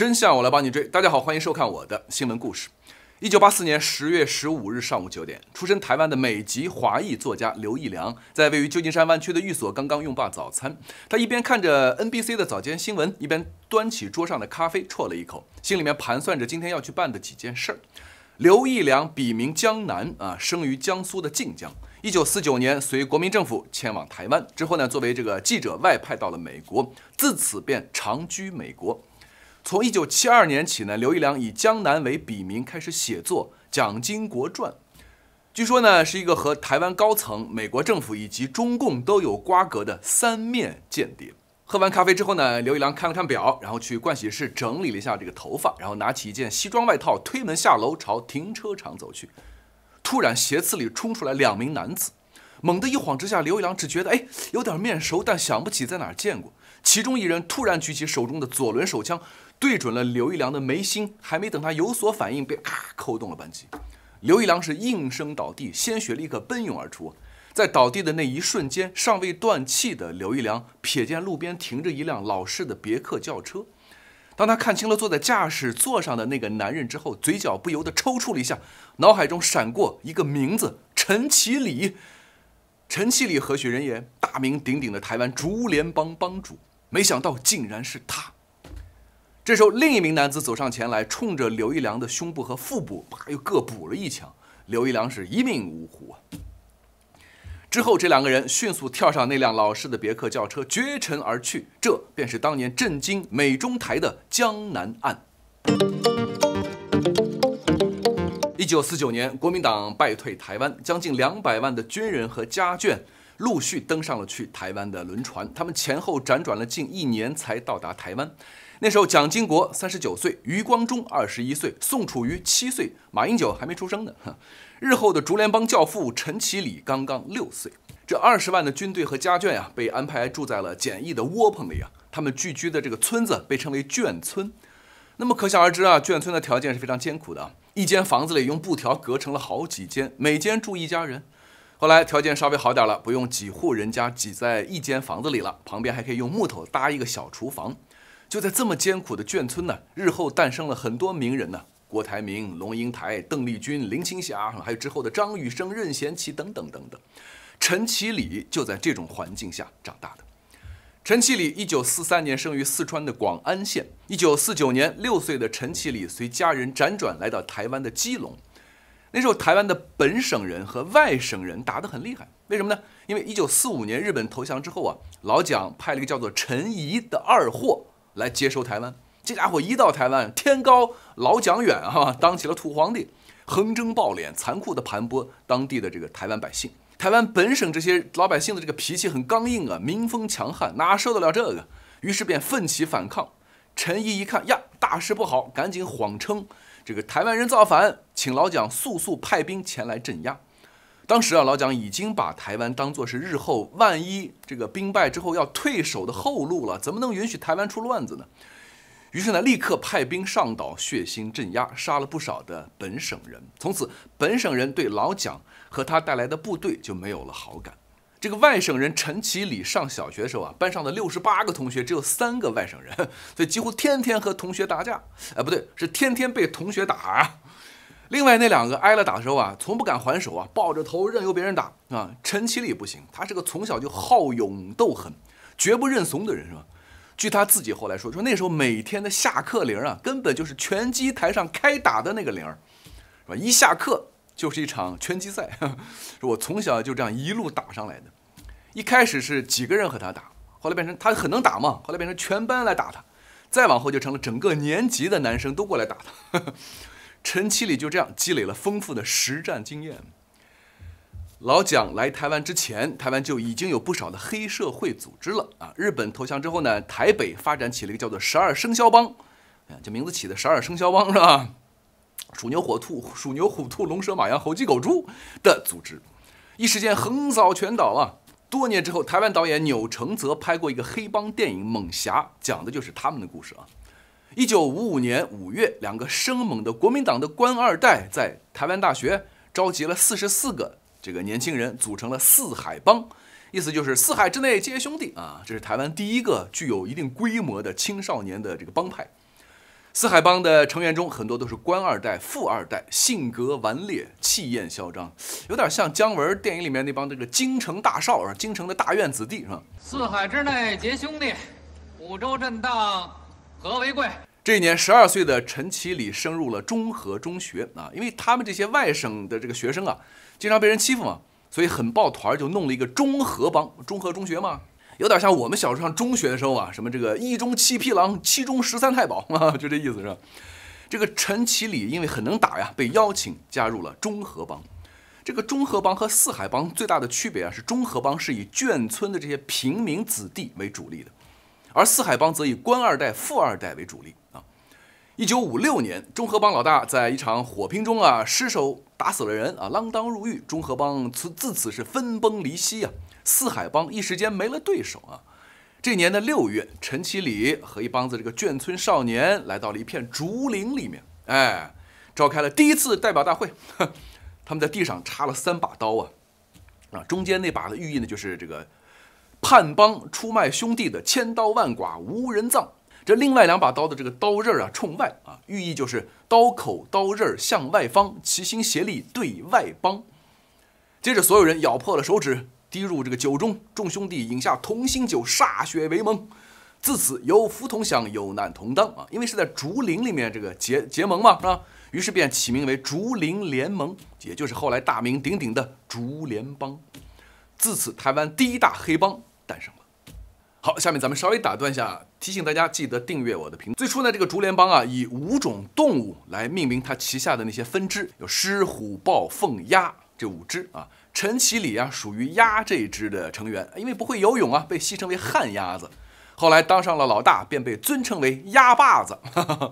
真相，我来帮你追。大家好，欢迎收看我的新闻故事。一九八四年十月十五日上午九点，出生台湾的美籍华裔作家刘义良，在位于旧金山湾区的寓所刚刚用罢早餐。他一边看着 NBC 的早间新闻，一边端起桌上的咖啡啜了一口，心里面盘算着今天要去办的几件事儿。刘义良笔名江南，啊，生于江苏的靖江。一九四九年随国民政府迁往台湾之后呢，作为这个记者外派到了美国，自此便长居美国。从一九七二年起呢，刘一良以江南为笔名开始写作《蒋经国传》，据说呢是一个和台湾高层、美国政府以及中共都有瓜葛的三面间谍。喝完咖啡之后呢，刘一良看了看表，然后去盥洗室整理了一下这个头发，然后拿起一件西装外套，推门下楼朝停车场走去。突然，斜刺里冲出来两名男子，猛地一晃之下，刘一良只觉得哎有点面熟，但想不起在哪儿见过。其中一人突然举起手中的左轮手枪。对准了刘一良的眉心，还没等他有所反应，便咔扣动了扳机。刘一良是应声倒地，鲜血立刻奔涌而出。在倒地的那一瞬间，尚未断气的刘一良瞥见路边停着一辆老式的别克轿车。当他看清了坐在驾驶座上的那个男人之后，嘴角不由得抽搐了一下，脑海中闪过一个名字：陈其礼。陈其礼何许人也？大名鼎鼎的台湾竹联帮帮主。没想到竟然是他。这时候，另一名男子走上前来，冲着刘一良的胸部和腹部，啪，又各补了一枪。刘一良是一命呜呼。之后，这两个人迅速跳上那辆老式的别克轿车，绝尘而去。这便是当年震惊美中台的“江南案”。一九四九年，国民党败退台湾，将近两百万的军人和家眷陆续登上了去台湾的轮船。他们前后辗转了近一年，才到达台湾。那时候，蒋经国三十九岁，余光中二十一岁，宋楚瑜七岁，马英九还没出生呢。日后的竹联帮教父陈其礼刚刚六岁。这二十万的军队和家眷呀，被安排住在了简易的窝棚里啊。他们聚居的这个村子被称为眷村。那么可想而知啊，眷村的条件是非常艰苦的。一间房子里用布条隔成了好几间，每间住一家人。后来条件稍微好点了，不用几户人家挤在一间房子里了，旁边还可以用木头搭一个小厨房。就在这么艰苦的眷村呢，日后诞生了很多名人呢，郭台铭、龙应台、邓丽君、林青霞，还有之后的张雨生、任贤齐等等等等。陈其礼就在这种环境下长大的。陈其礼一九四三年生于四川的广安县。一九四九年，六岁的陈其礼随家人辗转来到台湾的基隆。那时候，台湾的本省人和外省人打得很厉害。为什么呢？因为一九四五年日本投降之后啊，老蒋派了一个叫做陈仪的二货。来接收台湾，这家伙一到台湾，天高老蒋远啊，当起了土皇帝，横征暴敛，残酷地盘剥当地的这个台湾百姓。台湾本省这些老百姓的这个脾气很刚硬啊，民风强悍，哪受得了这个？于是便奋起反抗。陈毅一看呀，大事不好，赶紧谎称这个台湾人造反，请老蒋速速派兵前来镇压。当时啊，老蒋已经把台湾当做是日后万一这个兵败之后要退守的后路了，怎么能允许台湾出乱子呢？于是呢，立刻派兵上岛血腥镇压，杀了不少的本省人。从此，本省人对老蒋和他带来的部队就没有了好感。这个外省人陈其礼上小学的时候啊，班上的六十八个同学只有三个外省人，所以几乎天天和同学打架。哎，不对，是天天被同学打啊。另外那两个挨了打的时候啊，从不敢还手啊，抱着头任由别人打啊。陈其礼不行，他是个从小就好勇斗狠、绝不认怂的人，是吧？据他自己后来说，说那时候每天的下课铃啊，根本就是拳击台上开打的那个铃儿，是吧？一下课就是一场拳击赛，我从小就这样一路打上来的。一开始是几个人和他打，后来变成他很能打嘛，后来变成全班来打他，再往后就成了整个年级的男生都过来打他。陈其里就这样积累了丰富的实战经验。老蒋来台湾之前，台湾就已经有不少的黑社会组织了啊！日本投降之后呢，台北发展起了一个叫做“十二生肖帮”，哎，这名字起的“十二生肖帮”是吧？鼠牛、火兔、鼠牛、虎兔、龙蛇、马羊、猴鸡、狗猪的组织，一时间横扫全岛啊！多年之后，台湾导演钮承泽拍过一个黑帮电影《猛侠》，讲的就是他们的故事啊。一九五五年五月，两个生猛的国民党的官二代在台湾大学召集了四十四个这个年轻人，组成了四海帮，意思就是四海之内皆兄弟啊。这是台湾第一个具有一定规模的青少年的这个帮派。四海帮的成员中，很多都是官二代、富二代，性格顽劣，气焰嚣张，有点像姜文电影里面那帮这个京城大少，啊，京城的大院子弟，是吧？四海之内皆兄弟，五洲震荡。和为贵。这一年，十二岁的陈其礼升入了中和中学啊，因为他们这些外省的这个学生啊，经常被人欺负嘛，所以很抱团儿，就弄了一个中和帮。中和中学嘛，有点像我们小时候上中学的时候啊，什么这个一中七匹狼，七中十三太保，就这意思是。吧？这个陈其礼因为很能打呀，被邀请加入了中和帮。这个中和帮和四海帮最大的区别啊，是中和帮是以眷村的这些平民子弟为主力的。而四海帮则以官二代、富二代为主力啊。一九五六年，中和帮老大在一场火拼中啊，失手打死了人啊，锒铛入狱。中和帮自自此是分崩离析啊。四海帮一时间没了对手啊。这年的六月，陈其礼和一帮子这个眷村少年来到了一片竹林里面，哎，召开了第一次代表大会。他们在地上插了三把刀啊，啊，中间那把的寓意呢，就是这个。叛帮出卖兄弟的千刀万剐无人葬，这另外两把刀的这个刀刃儿啊冲外啊，寓意就是刀口刀刃儿向外方，齐心协力对外帮。接着所有人咬破了手指，滴入这个酒中，众兄弟饮下同心酒，歃血为盟。自此有福同享，有难同当啊！因为是在竹林里面这个结结盟嘛，是吧？于是便起名为竹林联盟，也就是后来大名鼎鼎的竹联帮。自此，台湾第一大黑帮。诞生了。好，下面咱们稍微打断一下，提醒大家记得订阅我的频道。最初呢，这个竹联帮啊，以五种动物来命名它旗下的那些分支，有狮、虎、豹、凤、鸭这五只啊。陈其礼啊，属于鸭这一支的成员，因为不会游泳啊，被戏称为“旱鸭子”。后来当上了老大，便被尊称为“鸭霸子”。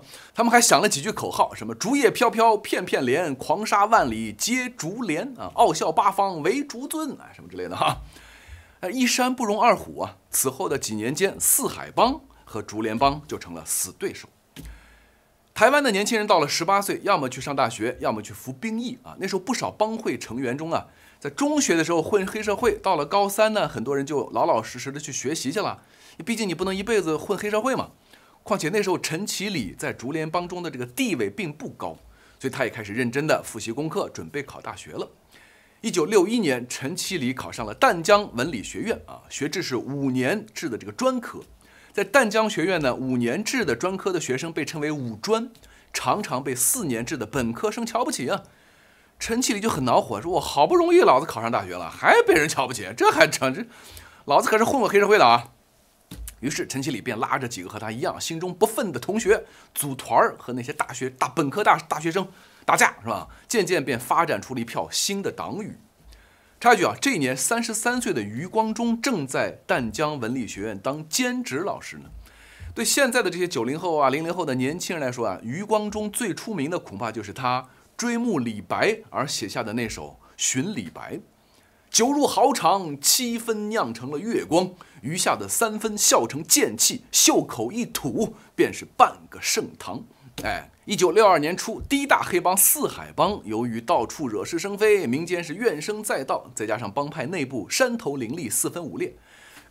他们还想了几句口号，什么“竹叶飘飘片片莲，狂沙万里皆竹莲”啊，“傲笑八方为竹尊”啊，什么之类的哈。哎，一山不容二虎啊！此后的几年间，四海帮和竹联帮就成了死对手。台湾的年轻人到了十八岁，要么去上大学，要么去服兵役啊。那时候，不少帮会成员中啊，在中学的时候混黑社会，到了高三呢，很多人就老老实实的去学习去了。毕竟你不能一辈子混黑社会嘛。况且那时候，陈其礼在竹联帮中的这个地位并不高，所以他也开始认真的复习功课，准备考大学了。一九六一年，陈启礼考上了淡江文理学院啊，学制是五年制的这个专科。在淡江学院呢，五年制的专科的学生被称为五专，常常被四年制的本科生瞧不起啊。陈启礼就很恼火，说：“我好不容易老子考上大学了，还被人瞧不起，这还成？这老子可是混过黑社会的啊！”于是陈启礼便拉着几个和他一样心中不忿的同学，组团儿和那些大学大本科大大学生。打架是吧？渐渐便发展出了一票新的党羽。插一句啊，这一年三十三岁的余光中正在淡江文理学院当兼职老师呢。对现在的这些九零后啊、零零后的年轻人来说啊，余光中最出名的恐怕就是他追慕李白而写下的那首《寻李白》：“酒入豪肠，七分酿成了月光，余下的三分笑成剑气，袖口一吐，便是半个盛唐。”哎，一九六二年初，第一大黑帮四海帮由于到处惹是生非，民间是怨声载道，再加上帮派内部山头林立、四分五裂，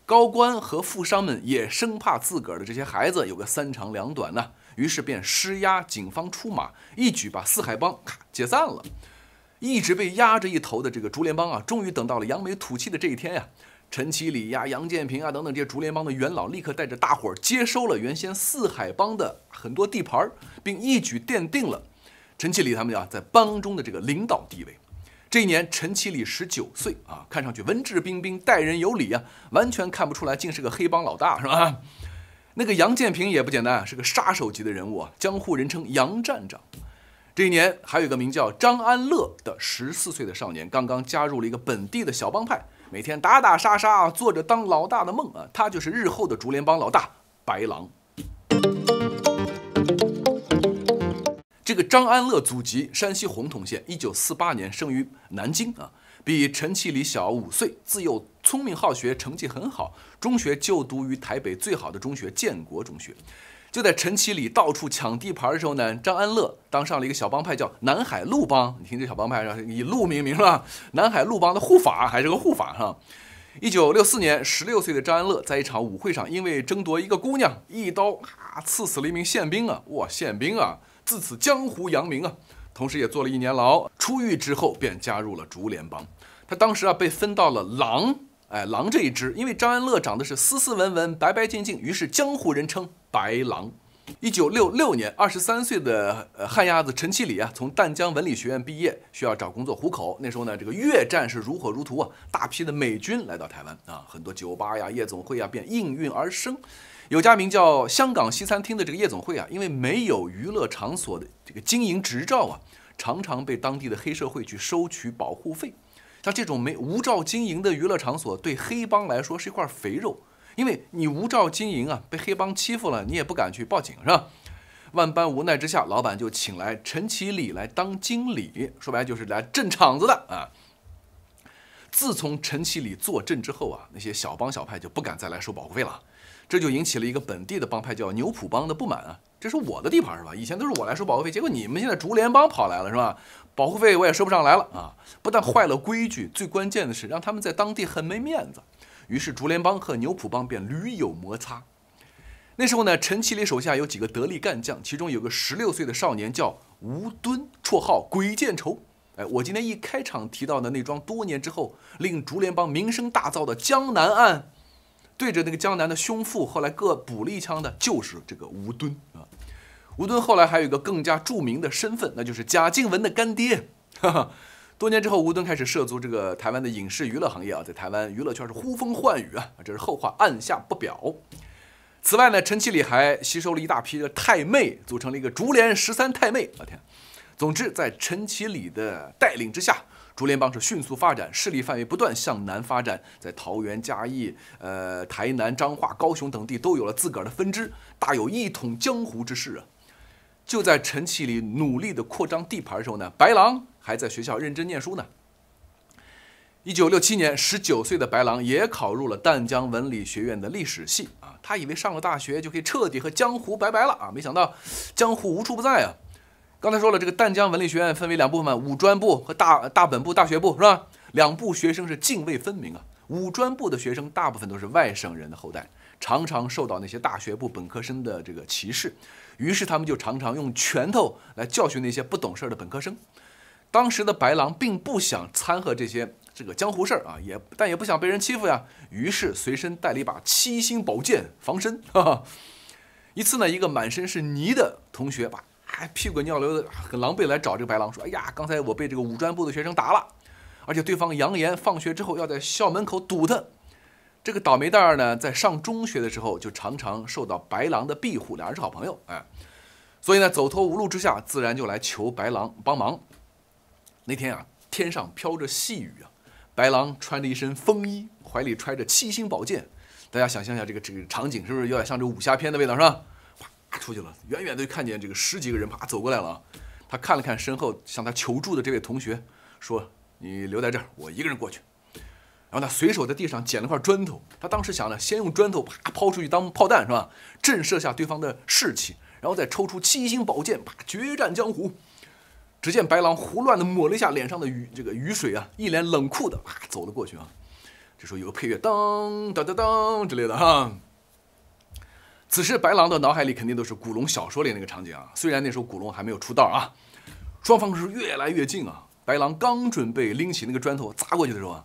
高官和富商们也生怕自个儿的这些孩子有个三长两短呢，于是便施压警方出马，一举把四海帮咔解散了。一直被压着一头的这个竹联帮啊，终于等到了扬眉吐气的这一天呀。陈启礼呀、杨建平啊等等这些竹联帮的元老，立刻带着大伙儿接收了原先四海帮的很多地盘，并一举奠定了陈启礼他们呀在帮中的这个领导地位。这一年，陈启礼十九岁啊，看上去文质彬彬、待人有礼啊，完全看不出来竟是个黑帮老大，是吧？那个杨建平也不简单啊，是个杀手级的人物啊，江湖人称杨站长。这一年，还有一个名叫张安乐的十四岁的少年，刚刚加入了一个本地的小帮派。每天打打杀杀，做着当老大的梦啊，他就是日后的竹联帮老大白狼。这个张安乐祖籍山西洪桐县，一九四八年生于南京啊，比陈其礼小五岁，自幼聪明好学，成绩很好，中学就读于台北最好的中学建国中学。就在陈其礼到处抢地盘的时候呢，张安乐当上了一个小帮派，叫南海鹿帮。你听这小帮派，以鹿命名是吧？南海鹿帮的护法还是个护法哈。一九六四年，十六岁的张安乐在一场舞会上，因为争夺一个姑娘，一刀啊刺死了一名宪兵啊。哇，宪兵啊，自此江湖扬名啊，同时也坐了一年牢。出狱之后便加入了竹联帮，他当时啊被分到了狼。哎，狼这一只，因为张安乐长得是斯斯文文、白白净净，于是江湖人称“白狼”。一九六六年，二十三岁的呃旱鸭子陈其礼啊，从淡江文理学院毕业，需要找工作糊口。那时候呢，这个越战是如火如荼啊，大批的美军来到台湾啊，很多酒吧呀、夜总会啊便应运而生。有家名叫“香港西餐厅”的这个夜总会啊，因为没有娱乐场所的这个经营执照啊，常常被当地的黑社会去收取保护费。像这种没无照经营的娱乐场所，对黑帮来说是一块肥肉，因为你无照经营啊，被黑帮欺负了，你也不敢去报警，是吧？万般无奈之下，老板就请来陈其礼来当经理，说白就是来镇场子的啊。自从陈其礼坐镇之后啊，那些小帮小派就不敢再来收保护费了，这就引起了一个本地的帮派叫牛浦帮的不满啊。这是我的地盘是吧？以前都是我来收保护费，结果你们现在竹联帮跑来了是吧？保护费我也收不上来了啊！不但坏了规矩，最关键的是让他们在当地很没面子。于是竹联帮和牛浦帮便屡有摩擦。那时候呢，陈其礼手下有几个得力干将，其中有个十六岁的少年叫吴敦，绰号鬼见愁。哎，我今天一开场提到的那桩多年之后令竹联帮名声大噪的江南案，对着那个江南的胸腹后来各补了一枪的，就是这个吴敦啊。吴敦后来还有一个更加著名的身份，那就是贾静雯的干爹。多年之后，吴敦开始涉足这个台湾的影视娱乐行业啊，在台湾娱乐圈是呼风唤雨啊，这是后话，按下不表。此外呢，陈其礼还吸收了一大批的太妹，组成了一个竹联十三太妹。我天！总之，在陈其礼的带领之下，竹联帮是迅速发展，势力范围不断向南发展，在桃园、嘉义、呃、台南、彰化、高雄等地都有了自个儿的分支，大有一统江湖之势啊！就在陈其礼努力的扩张地盘的时候呢，白狼还在学校认真念书呢。一九六七年，十九岁的白狼也考入了淡江文理学院的历史系啊。他以为上了大学就可以彻底和江湖拜拜了啊，没想到江湖无处不在啊！刚才说了，这个淡江文理学院分为两部分嘛，武专部和大大本部、大学部是吧？两部学生是泾渭分明啊。武专部的学生大部分都是外省人的后代，常常受到那些大学部本科生的这个歧视，于是他们就常常用拳头来教训那些不懂事儿的本科生。当时的白狼并不想掺和这些这个江湖事儿啊，也但也不想被人欺负呀，于是随身带了一把七星宝剑防身。哈哈。一次呢，一个满身是泥的同学把。还屁滚尿流的很狼狈来找这个白狼说：“哎呀，刚才我被这个武装部的学生打了，而且对方扬言放学之后要在校门口堵他。这个倒霉蛋儿呢，在上中学的时候就常常受到白狼的庇护，两人是好朋友。哎，所以呢，走投无路之下，自然就来求白狼帮忙。那天啊，天上飘着细雨啊，白狼穿着一身风衣，怀里揣着七星宝剑，大家想象一下这个这个场景，是不是有点像这武侠片的味道，是吧？”出去了，远远的就看见这个十几个人啪走过来了他看了看身后向他求助的这位同学，说：“你留在这儿，我一个人过去。”然后他随手在地上捡了块砖头，他当时想着先用砖头啪抛出去当炮弹是吧？震慑下对方的士气，然后再抽出七星宝剑，啪决战江湖。只见白狼胡乱的抹了一下脸上的雨这个雨水啊，一脸冷酷的啪走了过去啊！这时候有个配乐，当当当当之类的哈。此时白狼的脑海里肯定都是古龙小说里那个场景啊，虽然那时候古龙还没有出道啊，双方是越来越近啊。白狼刚准备拎起那个砖头砸过去的时候啊，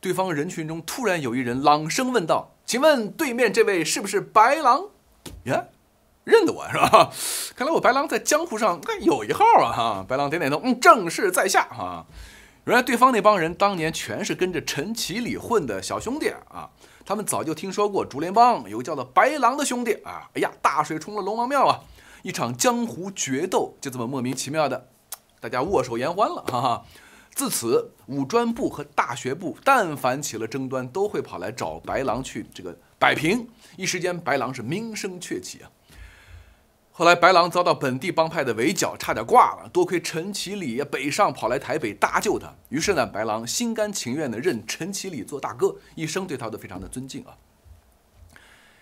对方人群中突然有一人朗声问道：“请问对面这位是不是白狼？耶，认得我是吧？看来我白狼在江湖上有一号啊！”哈，白狼点点头，嗯，正是在下哈。原来对方那帮人当年全是跟着陈启礼混的小兄弟啊。他们早就听说过竹联帮有个叫做白狼的兄弟啊！哎呀，大水冲了龙王庙啊！一场江湖决斗就这么莫名其妙的，大家握手言欢了，哈哈。自此，武专部和大学部但凡起了争端，都会跑来找白狼去这个摆平。一时间，白狼是名声鹊起啊。后来白狼遭到本地帮派的围剿，差点挂了，多亏陈启礼北上跑来台北搭救他。于是呢，白狼心甘情愿地认陈启礼做大哥，一生对他都非常的尊敬啊。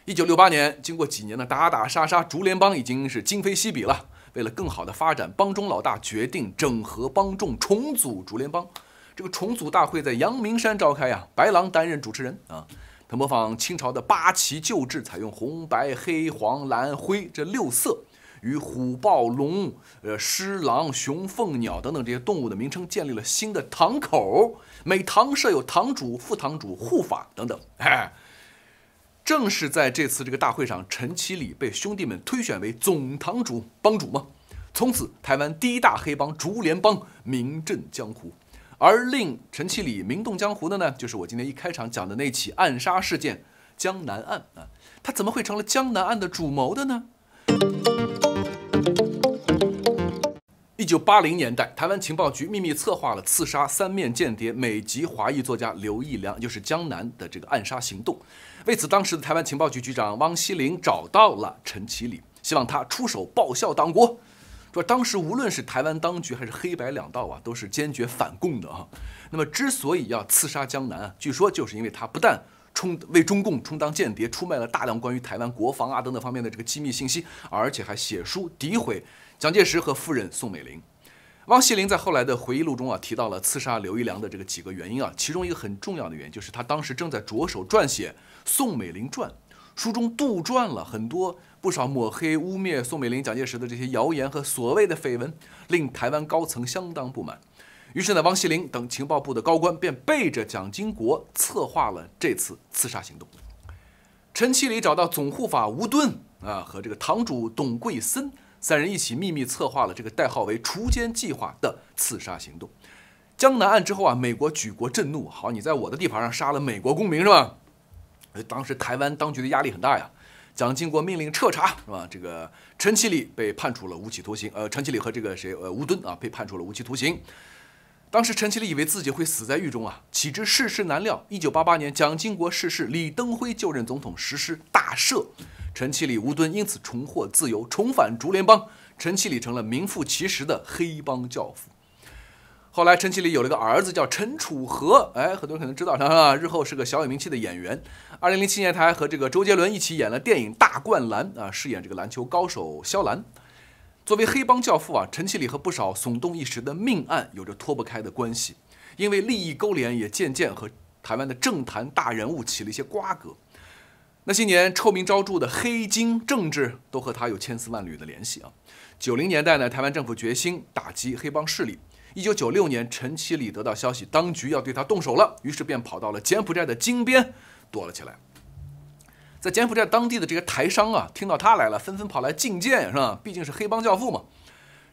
一九六八年，经过几年的打打杀杀，竹联帮已经是今非昔比了。为了更好的发展，帮中老大决定整合帮众，重组竹联帮。这个重组大会在阳明山召开呀，白狼担任主持人啊。他模仿清朝的八旗旧制，采用红、白、黑、黄、蓝、灰这六色，与虎、豹、龙、呃、狮、狼、熊、凤、鸟等等这些动物的名称，建立了新的堂口。每堂设有堂主、副堂主、护法等等。正是在这次这个大会上，陈其礼被兄弟们推选为总堂主帮主嘛。从此，台湾第一大黑帮竹联帮名震江湖。而令陈其礼名动江湖的呢，就是我今天一开场讲的那起暗杀事件——江南案啊。他怎么会成了江南案的主谋的呢？一九八零年代，台湾情报局秘密策划了刺杀三面间谍、美籍华裔作家刘义良，就是江南的这个暗杀行动。为此，当时的台湾情报局局长汪希苓找到了陈其礼，希望他出手报效党国。说当时无论是台湾当局还是黑白两道啊，都是坚决反共的啊。那么之所以要刺杀江南啊，据说就是因为他不但充为中共充当间谍，出卖了大量关于台湾国防啊等等方面的这个机密信息，而且还写书诋毁蒋介石和夫人宋美龄。汪锡龄在后来的回忆录中啊，提到了刺杀刘一良的这个几个原因啊，其中一个很重要的原因就是他当时正在着手撰写《宋美龄传》。书中杜撰了很多不少抹黑污蔑宋美龄、蒋介石的这些谣言和所谓的绯闻，令台湾高层相当不满。于是呢，王锡龄等情报部的高官便背着蒋经国策划了这次刺杀行动。陈其礼找到总护法吴敦啊和这个堂主董桂森三人一起秘密策划了这个代号为“锄奸”计划的刺杀行动。江南案之后啊，美国举国震怒。好，你在我的地盘上杀了美国公民是吧？当时台湾当局的压力很大呀，蒋经国命令彻查，是吧？这个陈其礼被判处了无期徒刑，呃，陈其礼和这个谁，呃，吴敦啊，被判处了无期徒刑。当时陈其礼以为自己会死在狱中啊，岂知世事难料。一九八八年蒋经国逝世，李登辉就任总统，实施大赦，陈其礼、吴敦因此重获自由，重返竹联帮。陈其礼成了名副其实的黑帮教父。后来，陈启礼有了个儿子叫陈楚河，哎，很多人可能知道他啊，日后是个小有名气的演员。二零零七年，他还和这个周杰伦一起演了电影《大灌篮》，啊，饰演这个篮球高手肖兰。作为黑帮教父啊，陈启礼和不少耸动一时的命案有着脱不开的关系，因为利益勾连，也渐渐和台湾的政坛大人物起了一些瓜葛。那些年臭名昭著的黑金政治都和他有千丝万缕的联系啊。九零年代呢，台湾政府决心打击黑帮势力。一九九六年，陈其礼得到消息，当局要对他动手了，于是便跑到了柬埔寨的金边躲了起来。在柬埔寨当地的这些台商啊，听到他来了，纷纷跑来觐见，是吧？毕竟是黑帮教父嘛。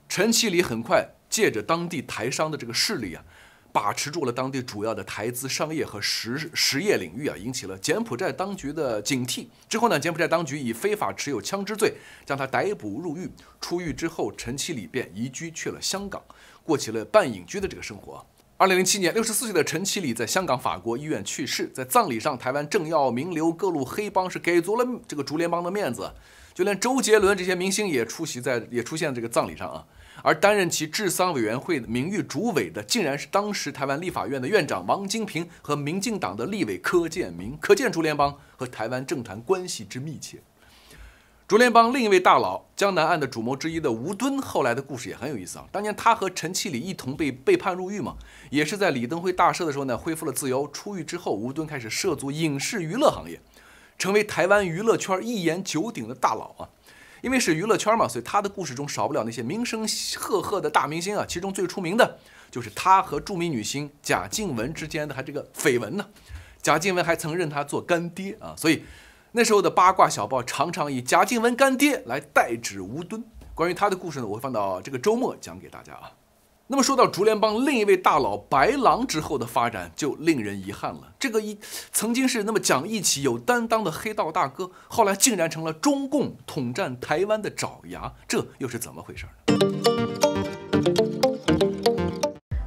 陈其礼很快借着当地台商的这个势力啊。把持住了当地主要的台资商业和实实业领域啊，引起了柬埔寨当局的警惕。之后呢，柬埔寨当局以非法持有枪支罪将他逮捕入狱。出狱之后，陈其礼便移居去了香港，过起了半隐居的这个生活。二零零七年，六十四岁的陈其礼在香港法国医院去世。在葬礼上，台湾政要、名流、各路黑帮是给足了这个竹联帮的面子，就连周杰伦这些明星也出席在也出现这个葬礼上啊。而担任其治丧委员会名誉主委的，竟然是当时台湾立法院的院长王金平和民进党的立委柯建明，可见竹联帮和台湾政坛关系之密切。竹联帮另一位大佬江南案的主谋之一的吴敦，后来的故事也很有意思啊。当年他和陈其礼一同被被判入狱嘛，也是在李登辉大赦的时候呢，恢复了自由。出狱之后，吴敦开始涉足影视娱乐行业，成为台湾娱乐圈一言九鼎的大佬啊。因为是娱乐圈嘛，所以他的故事中少不了那些名声赫赫的大明星啊。其中最出名的就是他和著名女星贾静雯之间的还这个绯闻呢。贾静雯还曾认他做干爹啊，所以那时候的八卦小报常常以贾静雯干爹来代指吴敦。关于他的故事呢，我会放到这个周末讲给大家啊。那么说到竹联帮另一位大佬白狼之后的发展，就令人遗憾了。这个一曾经是那么讲义气、有担当的黑道大哥，后来竟然成了中共统战台湾的爪牙，这又是怎么回事呢？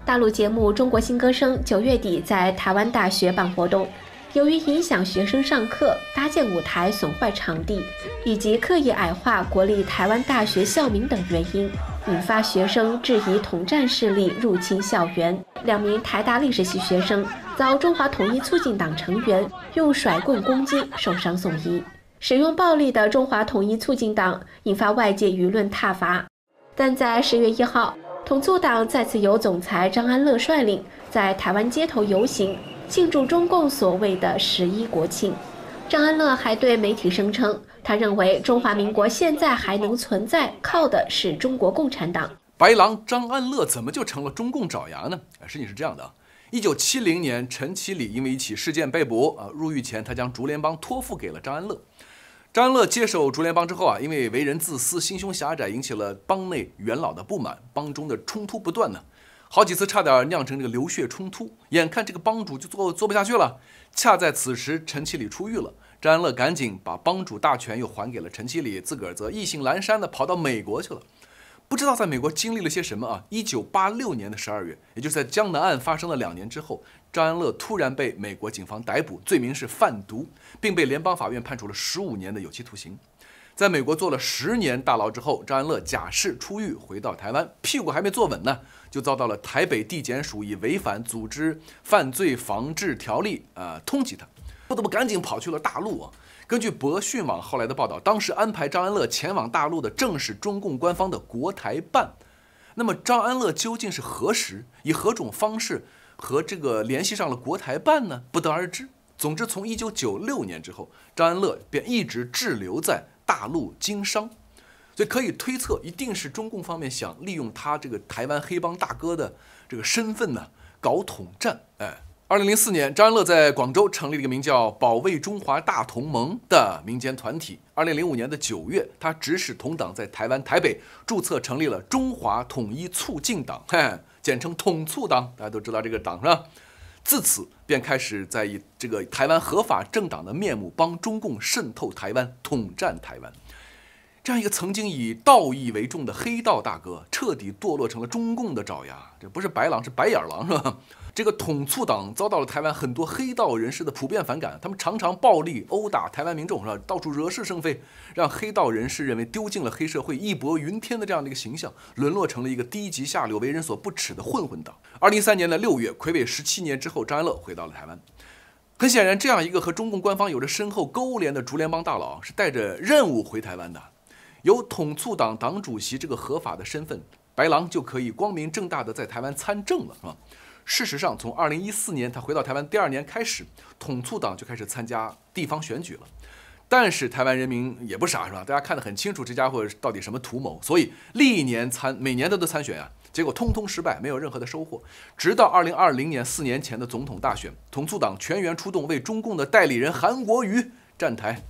大陆节目《中国新歌声》九月底在台湾大学办活动，由于影响学生上课、搭建舞台损坏场地，以及刻意矮化国立台湾大学校名等原因。引发学生质疑，统战势力入侵校园。两名台大历史系学生遭中华统一促进党成员用甩棍攻击，受伤送医。使用暴力的中华统一促进党引发外界舆论挞伐。但在十月一号，统促党再次由总裁张安乐率领在台湾街头游行庆祝中共所谓的十一国庆。张安乐还对媒体声称。他认为中华民国现在还能存在，靠的是中国共产党。白狼张安乐怎么就成了中共爪牙呢？啊，事情是这样的啊，一九七零年陈其礼因为一起事件被捕啊，入狱前他将竹联帮托付给了张安乐。张安乐接手竹联帮之后啊，因为为人自私、心胸狭窄，引起了帮内元老的不满，帮中的冲突不断呢，好几次差点酿成这个流血冲突。眼看这个帮主就做做不下去了，恰在此时陈其礼出狱了。张安乐赶紧把帮主大权又还给了陈启礼，自个儿则意兴阑珊地跑到美国去了。不知道在美国经历了些什么啊？一九八六年的十二月，也就是在江南案发生了两年之后，张安乐突然被美国警方逮捕，罪名是贩毒，并被联邦法院判处了十五年的有期徒刑。在美国坐了十年大牢之后，张安乐假释出狱，回到台湾，屁股还没坐稳呢，就遭到了台北地检署以违反组织犯罪防治条例啊通缉他。不得不赶紧跑去了大陆啊！根据博讯网后来的报道，当时安排张安乐前往大陆的正是中共官方的国台办。那么张安乐究竟是何时以何种方式和这个联系上了国台办呢？不得而知。总之，从1996年之后，张安乐便一直滞留在大陆经商，所以可以推测，一定是中共方面想利用他这个台湾黑帮大哥的这个身份呢，搞统战。哎。二零零四年，张安乐在广州成立了一个名叫“保卫中华大同盟”的民间团体。二零零五年的九月，他指使同党在台湾台北注册成立了“中华统一促进党”，简称“统促党”。大家都知道这个党是吧？自此便开始在以这个台湾合法政党的面目，帮中共渗透台湾、统战台湾。这样一个曾经以道义为重的黑道大哥，彻底堕落成了中共的爪牙，这不是白狼，是白眼狼，是吧？这个统促党遭到了台湾很多黑道人士的普遍反感，他们常常暴力殴打台湾民众，是吧？到处惹是生非，让黑道人士认为丢尽了黑社会义薄云天的这样的一个形象，沦落成了一个低级下流、为人所不齿的混混党。二零一三年的六月，魁北十七年之后，张安乐回到了台湾。很显然，这样一个和中共官方有着深厚勾连的竹联帮大佬，是带着任务回台湾的。有统促党党主席这个合法的身份，白狼就可以光明正大的在台湾参政了，是吧？事实上，从2014年他回到台湾第二年开始，统促党就开始参加地方选举了。但是台湾人民也不傻，是吧？大家看得很清楚，这家伙到底什么图谋。所以历年参每年都在参选啊，结果通通失败，没有任何的收获。直到2020年，四年前的总统大选，统促党全员出动为中共的代理人韩国瑜站台。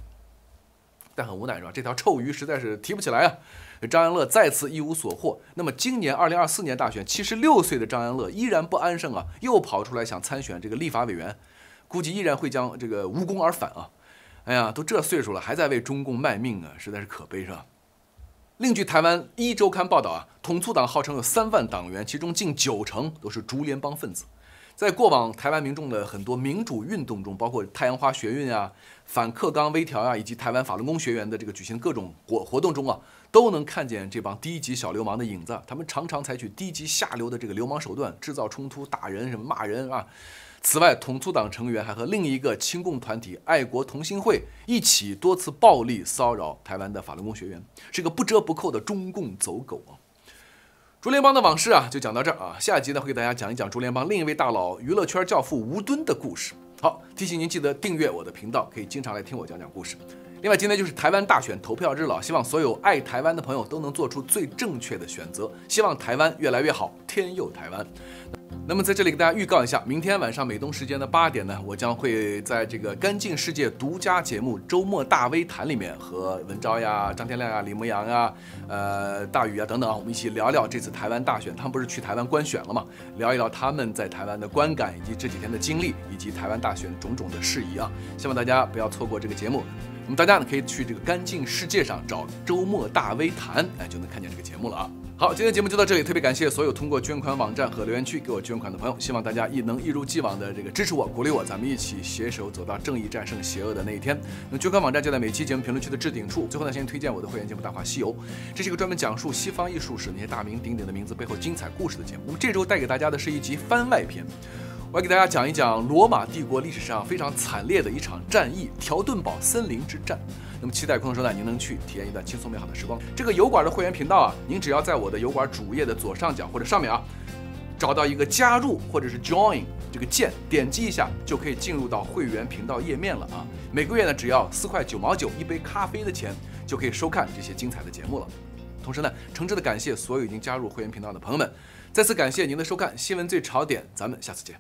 很无奈是吧？这条臭鱼实在是提不起来啊！张安乐再次一无所获。那么今年二零二四年大选，七十六岁的张安乐依然不安生啊，又跑出来想参选这个立法委员，估计依然会将这个无功而返啊！哎呀，都这岁数了，还在为中共卖命啊，实在是可悲是吧？另据台湾《一周刊》报道啊，统促党号称有三万党员，其中近九成都是竹联帮分子。在过往台湾民众的很多民主运动中，包括太阳花学运啊、反克纲微调啊，以及台湾法轮功学员的这个举行各种活活动中啊，都能看见这帮低级小流氓的影子。他们常常采取低级下流的这个流氓手段，制造冲突、打人、什么骂人啊。此外，统促党成员还和另一个亲共团体爱国同心会一起多次暴力骚扰台湾的法轮功学员，是个不折不扣的中共走狗啊。竹联帮的往事啊，就讲到这儿啊。下集呢，会给大家讲一讲竹联帮另一位大佬、娱乐圈教父吴敦的故事。好，提醒您记得订阅我的频道，可以经常来听我讲讲故事。另外，今天就是台湾大选投票日了，希望所有爱台湾的朋友都能做出最正确的选择。希望台湾越来越好，天佑台湾。那么在这里给大家预告一下，明天晚上美东时间的八点呢，我将会在这个《干净世界》独家节目《周末大微谈》里面和文昭呀、张天亮呀、李牧阳啊、呃、大宇啊等等，啊，我们一起聊聊这次台湾大选，他们不是去台湾观选了吗？聊一聊他们在台湾的观感，以及这几天的经历，以及台湾大选种种的事宜啊。希望大家不要错过这个节目。那么大家呢，可以去这个《干净世界》上找《周末大微谈》，哎，就能看见这个节目了啊。好，今天节目就到这里，特别感谢所有通过捐款网站和留言区给我捐款的朋友，希望大家亦能一如既往的这个支持我、鼓励我，咱们一起携手走到正义战胜邪恶的那一天。那捐款网站就在每期节目评论区的置顶处。最后呢，先推荐我的会员节目《大话西游》，这是一个专门讲述西方艺术史那些大名鼎鼎的名字背后精彩故事的节目。这周带给大家的是一集番外篇。我要给大家讲一讲罗马帝国历史上非常惨烈的一场战役——条顿堡森林之战。那么，期待空头说呢，您能去体验一段轻松美好的时光。这个油管的会员频道啊，您只要在我的油管主页的左上角或者上面啊，找到一个加入或者是 Join 这个键，点击一下就可以进入到会员频道页面了啊。每个月呢，只要四块九毛九一杯咖啡的钱，就可以收看这些精彩的节目了。同时呢，诚挚的感谢所有已经加入会员频道的朋友们，再次感谢您的收看。新闻最潮点，咱们下次见。